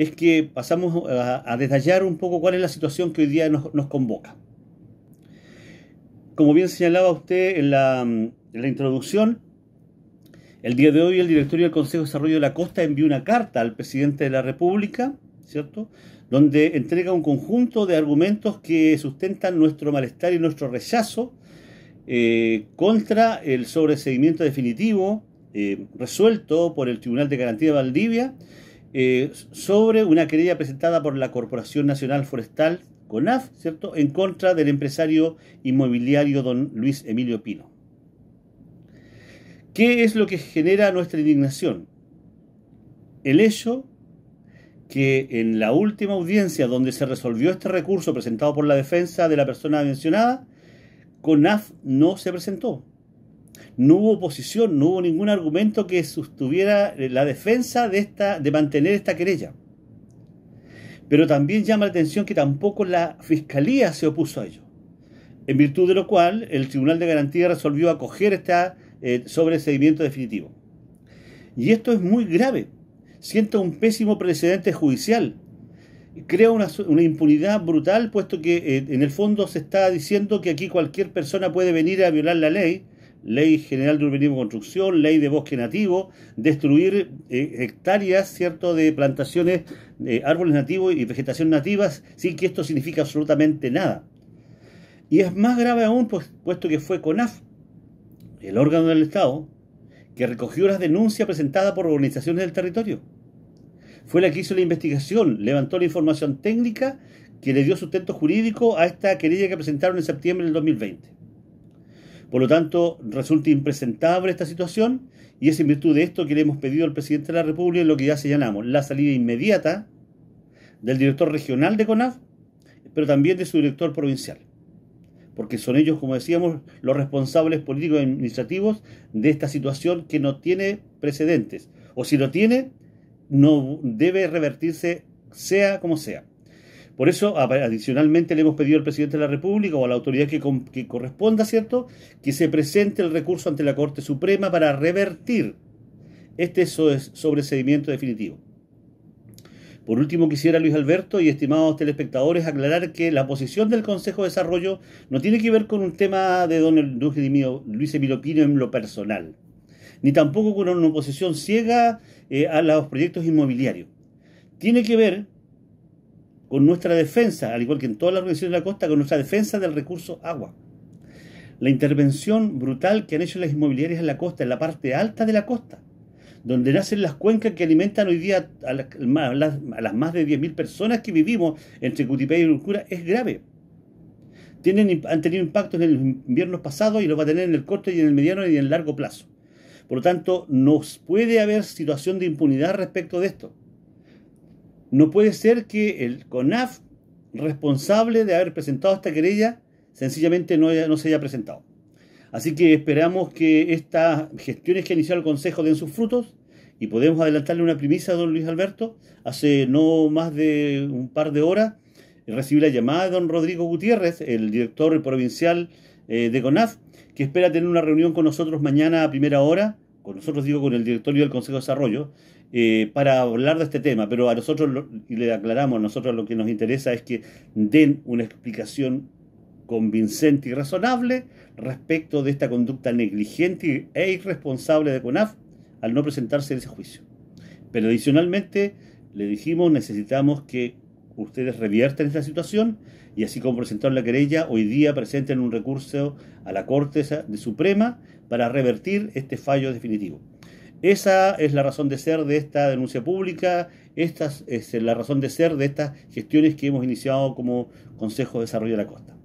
es que pasamos a, detallar un poco cuál es la situación que hoy día nos, convoca. Como bien señalaba usted en la, introducción, el día de hoy el directorio del Consejo de Desarrollo de la Costa envió una carta al presidente de la República, ¿cierto? Donde entrega un conjunto de argumentos que sustentan nuestro malestar y nuestro rechazo eh, contra el sobreseguimiento definitivo eh, resuelto por el Tribunal de Garantía de Valdivia eh, sobre una querella presentada por la Corporación Nacional Forestal, CONAF, ¿cierto?, en contra del empresario inmobiliario don Luis Emilio Pino. ¿Qué es lo que genera nuestra indignación? El hecho que en la última audiencia donde se resolvió este recurso presentado por la defensa de la persona mencionada, CONAF no se presentó no hubo oposición, no hubo ningún argumento que sostuviera la defensa de, esta, de mantener esta querella. Pero también llama la atención que tampoco la Fiscalía se opuso a ello, en virtud de lo cual el Tribunal de Garantía resolvió acoger esta eh, sobreseguimiento definitivo. Y esto es muy grave, Siento un pésimo precedente judicial, crea una, impunidad brutal, puesto que eh, en el fondo se está diciendo que aquí cualquier persona puede venir a violar la ley Ley General de Urbanismo y Construcción, Ley de Bosque Nativo, destruir eh, hectáreas, ¿cierto?, de plantaciones, de eh, árboles nativos y vegetación nativas, sin que esto signifique absolutamente nada. Y es más grave aún, pues, puesto que fue CONAF, el órgano del Estado, que recogió las denuncias presentadas por organizaciones del territorio. Fue la que hizo la investigación, levantó la información técnica que le dio sustento jurídico a esta querella que presentaron en septiembre del 2020. Por lo tanto, resulta impresentable esta situación y es en virtud de esto que le hemos pedido al presidente de la República lo que ya señalamos, la salida inmediata del director regional de CONAF, pero también de su director provincial, porque son ellos, como decíamos, los responsables políticos y e administrativos de esta situación que no tiene precedentes, o si lo tiene, no debe revertirse sea como sea. Por eso, adicionalmente, le hemos pedido al presidente de la República o a la autoridad que, corresponda, ¿cierto?, que se presente el recurso ante la Corte Suprema para revertir este sobreseimiento definitivo. Por último, quisiera Luis Alberto y estimados telespectadores aclarar que la posición del Consejo de Desarrollo no tiene que ver con un tema de don Luis Emilio Pino en lo personal, ni tampoco con una oposición ciega eh, a los proyectos inmobiliarios. Tiene que ver con nuestra defensa, al igual que en toda la organización de la costa, con nuestra defensa del recurso agua. La intervención brutal que han hecho las inmobiliarias en la costa, en la parte alta de la costa, donde nacen las cuencas que alimentan hoy día a las, más de 10.000 personas que vivimos entre Cutipé y Urcura, es grave. Tienen, han tenido impactos en los inviernos pasados y lo va a tener en el corto y en el mediano y en el largo plazo. Por lo tanto, no puede haber situación de impunidad respecto de esto. No puede ser que el CONAF, responsable de haber presentado esta querella, sencillamente no, no se haya presentado. Así que esperamos que estas gestiones que ha iniciado el Consejo den sus frutos y podemos adelantarle una premisa a don Luis Alberto. Hace no más de un par de horas eh, recibí la llamada de don Rodrigo Gutiérrez, el director provincial eh, de CONAF, que espera tener una reunión con nosotros mañana a primera hora nosotros digo con el directorio del Consejo de Desarrollo, eh, para hablar de este tema, pero a nosotros, le aclaramos, a nosotros lo que nos interesa es que den una explicación convincente y razonable respecto de esta conducta negligente e irresponsable de CONAF al no presentarse en ese juicio. Pero adicionalmente le dijimos necesitamos que ustedes revierten esta situación y así como presentaron la querella, hoy día presenten un recurso a la Corte Suprema para revertir este fallo definitivo. Esa es la razón de ser de esta denuncia pública, esta es la razón de ser de estas gestiones que hemos iniciado como Consejo de Desarrollo de la Costa.